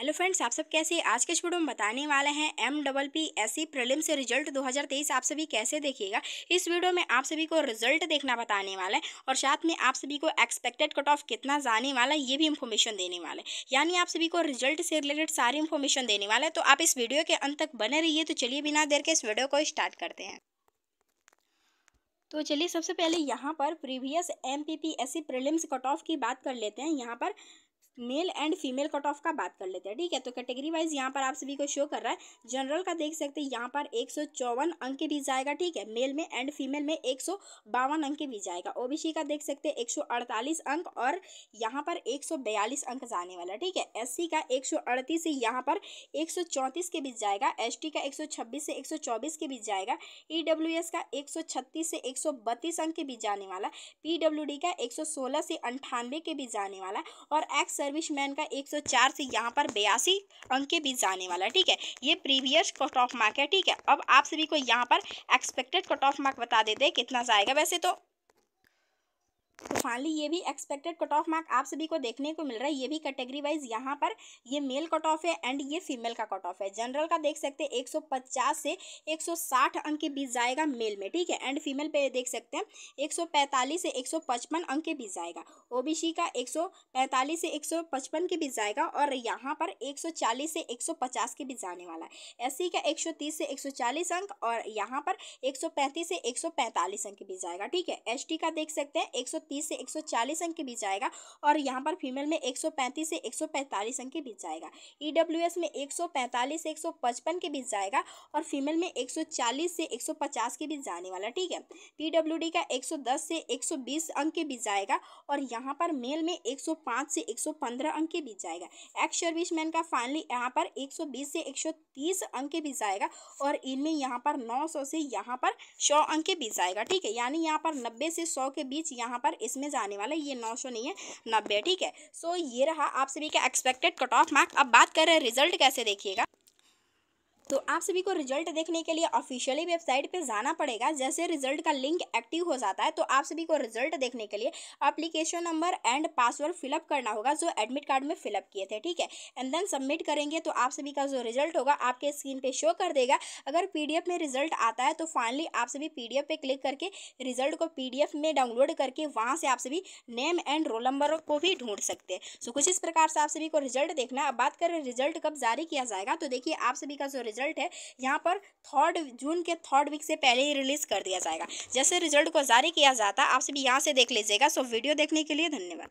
hello friends आप सब कैसे आज के इस वीडियो में बताने वाले हैं M double P S C prelim result 2023 आप सभी कैसे देखिएगा इस वीडियो में आप सभी को रिजल्ट देखना बताने वाला है और साथ में आप सभी को एक्सपेक्टेड कट ऑफ कितना जाने वाला है ये भी इन्फॉर्मेशन देने वाला है यानी आप सभी को रिजल्ट से रिलेटेड सारी इन्फॉर्मेशन देने वाला है तो आप इस वीडियो के अंत तक बने रहिए तो चलिए बिना देर के इस वीडियो को स्टार्ट करते हैं तो चलिए सबसे पहले यहाँ पर previous M P P S C prelims cut off की बात कर लेते हैं यहाँ पर male and female cut off का बात कर लेते हैं ठीक है तो कैटेगरी वाइज यहाँ पर आप सभी को शो कर रहा है जनरल का देख सकते हैं यहाँ पर एक अंक के बीच जाएगा ठीक है मेल में एंड फीमेल में एक अंक के बीच जाएगा ओबीसी का देख सकते हैं एक अंक और यहाँ पर एक अंक जाने वाला ठीक है एस का एक से यहाँ पर एक के बीच जाएगा एस का एक से एक के बीच जाएगा ई का एक से एक अंक के बीच जाने वाला पी का एक से अंठानवे के बीच जाने वाला और एक्स सर्विसमैन का 104 से यहाँ पर बयासी अंक के बीच जाने वाला ठीक है ये प्रीवियस कट ऑफ मार्क है ठीक है अब आप सभी को यहाँ पर एक्सपेक्टेड कट ऑफ मार्क बता देते हैं कितना जाएगा वैसे तो तो फाइनली ये भी एक्सपेक्टेड कट ऑफ मार्क आप सभी को देखने को मिल रहा है ये भी कैटेगरी वाइज यहाँ पर ये मेल कट ऑफ है एंड ये फीमेल का कट ऑफ है जनरल का देख सकते हैं 150 से 160 अंक के बीच जाएगा मेल में ठीक है एंड फीमेल पे देख सकते हैं 145 से 155 अंक के बीच जाएगा ओ का 145 से 155 के बीच जाएगा और यहाँ पर एक से एक के बीच जाने वाला है एस का एक से एक अंक और यहाँ पर एक से एक अंक के बीच जाएगा ठीक है एस का देख सकते हैं एक 130 से 140 अंक के बीच आएगा और यहाँ पर फीमेल में 135 से 145 अंक के बीच आएगा एस में 145 से 155 के बीच जाएगा और फीमेल में 140 से 150 के बीच जाने वाला ठीक है डी का 110 से 120 अंक के बीच जाएगा और यहाँ पर मेल में 105 से 115 अंक के बीच जाएगा एक्स मैन का फाइनली यहाँ पर बीस से तीस अंक के बीच जाएगा और इनमें यहाँ पर सौ से यहाँ पर सौ अंक के बीच जाएगा ठीक है यानी यहाँ पर नब्बे से सौ के बीच यहाँ पर इसमें जाने वाला ये नौ सौ नहीं है नब्बे ठीक है सो so, ये रहा आप सभी का एक्सपेक्टेड कट ऑफ मार्क्स अब बात कर रहे हैं रिजल्ट कैसे देखिएगा तो आप सभी को रिजल्ट देखने के लिए ऑफिशियली वेबसाइट पे जाना पड़ेगा जैसे रिजल्ट का लिंक एक्टिव हो जाता है तो आप सभी को रिजल्ट देखने के लिए application number and password fill up करना होगा जो एडमिट कार्ड में फिलअप किए थे ठीक है एंड देन सबमिट करेंगे तो आप सभी का जो रिजल्ट होगा आपके स्क्रीन पर शो कर देगा अगर पी में रिजल्ट आता है तो फाइनली आप सभी पी पे क्लिक करके रिजल्ट को पी में डाउनलोड करके वहाँ से आप सभी नेम एंड रोल नंबर को भी ढूंढ सकते हैं सो कुछ इस प्रकार से आप सभी को रिजल्ट देखना अब बात करें रिजल्ट कब जारी किया जाएगा तो देखिए आप सभी का जो रिजल्ट रिजल्ट है यहाँ पर थर्ड जून के थर्ड वीक से पहले ही रिलीज़ कर दिया जाएगा जैसे रिजल्ट को जारी किया जाता है आप सभी यहाँ से देख लीजिएगा सो वीडियो देखने के लिए धन्यवाद